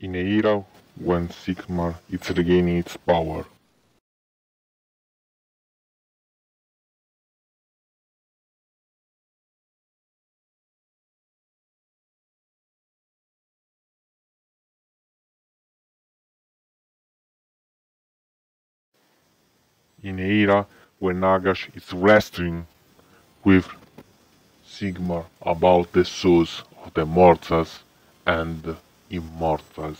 in a era when Sigmar is regaining its power. In a era when Nagash is wrestling with Sigmar about the souls of the Mortals and immortals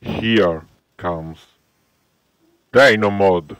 Here comes Mode.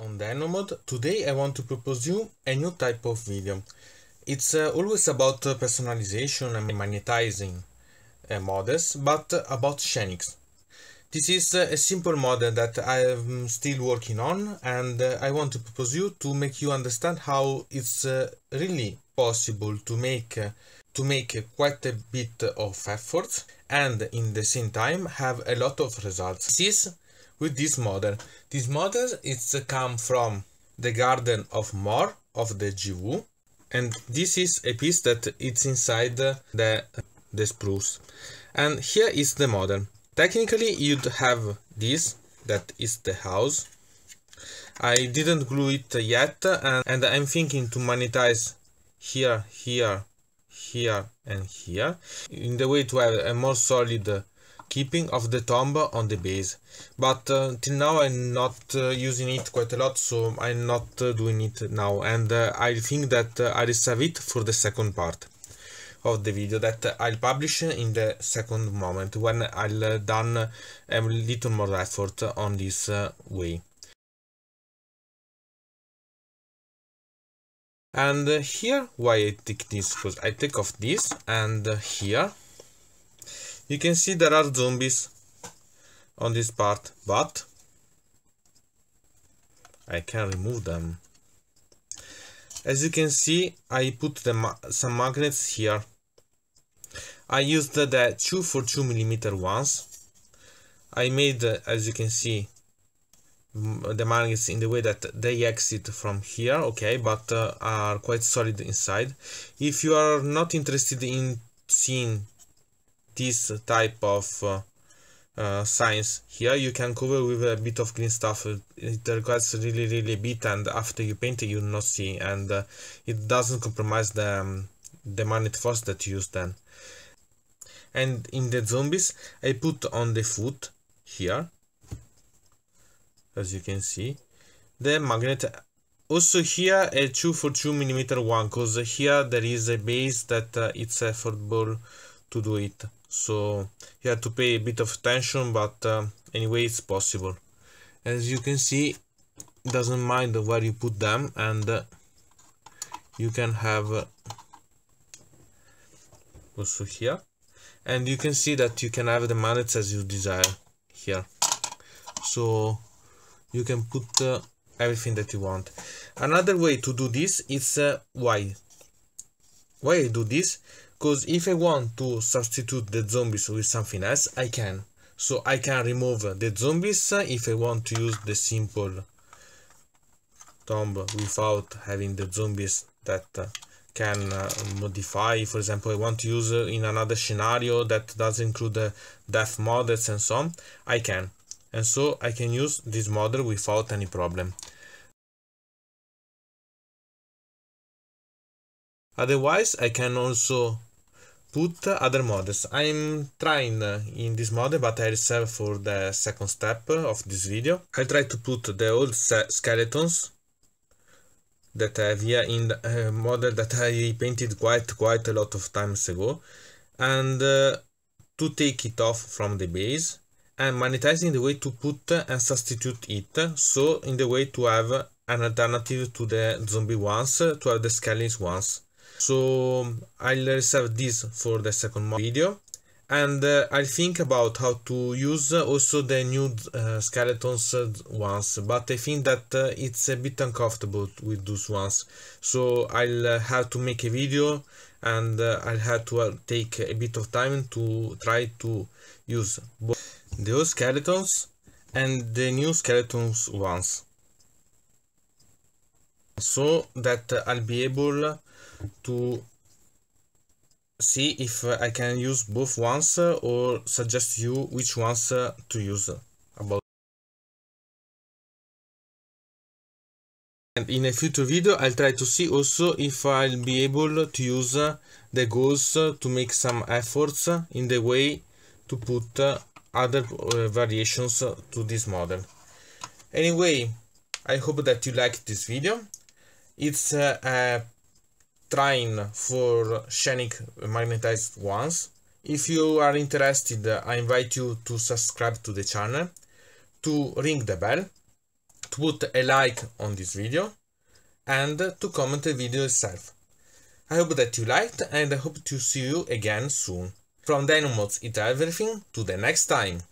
on DynaMod. Today I want to propose you a new type of video. It's uh, always about uh, personalization and magnetizing uh, models, but about Xenix. This is uh, a simple model that I am still working on and uh, I want to propose you to make you understand how it's uh, really possible to make to make quite a bit of effort and in the same time have a lot of results. This is with this model. This model is uh, come from the garden of Mor of the Jiwu and this is a piece that it's inside the, the spruce. And here is the model. Technically you'd have this that is the house. I didn't glue it yet and, and I'm thinking to monetize here, here, here and here in the way to have a more solid keeping of the tomb on the base but uh, till now I'm not uh, using it quite a lot so I'm not uh, doing it now and uh, I think that uh, I reserve it for the second part of the video that I'll publish in the second moment when I'll uh, done a little more effort on this way. And here why I take this because I take off this and here you can see there are zombies on this part, but I can remove them. As you can see, I put ma some magnets here. I used the 2 for 2 millimeter ones. I made, as you can see, the magnets in the way that they exit from here, okay, but uh, are quite solid inside. If you are not interested in seeing this type of uh, uh signs here you can cover with a bit of green stuff it requires really really bit and after you paint it you not see and uh, it doesn't compromise the um, the magnet force that you use then and in the zombies I put on the foot here as you can see the magnet also here a 2 for 2 millimeter one cause here there is a base that uh, it's uh, a football to do it so you have to pay a bit of attention but uh, anyway it's possible as you can see doesn't mind where you put them and uh, you can have uh, also here and you can see that you can have the mallets as you desire here so you can put uh, everything that you want another way to do this is uh, why why I do this because if I want to substitute the zombies with something else, I can. So I can remove the zombies if I want to use the simple tomb without having the zombies that uh, can uh, modify. For example, I want to use uh, in another scenario that does include the death models and so on. I can. And so I can use this model without any problem. Otherwise, I can also put other models. I'm trying in this model, but I'll for the second step of this video. I'll try to put the old skeletons that I have here in the uh, model that I painted quite quite a lot of times ago and uh, to take it off from the base and monetizing the way to put and substitute it so in the way to have an alternative to the zombie ones to have the skeletons ones so I'll reserve this for the second video and uh, I'll think about how to use also the new uh, skeletons uh, ones but I think that uh, it's a bit uncomfortable with those ones so I'll uh, have to make a video and uh, I'll have to take a bit of time to try to use both the old skeletons and the new skeletons ones so that I'll be able to see if I can use both ones or suggest you which ones to use about and in a future video I'll try to see also if I'll be able to use the goals to make some efforts in the way to put other uh, variations to this model anyway I hope that you liked this video it's a, a train for Shenic magnetized ones. If you are interested, I invite you to subscribe to the channel, to ring the bell, to put a like on this video, and to comment the video itself. I hope that you liked and I hope to see you again soon. From Dynamods it's everything, to the next time!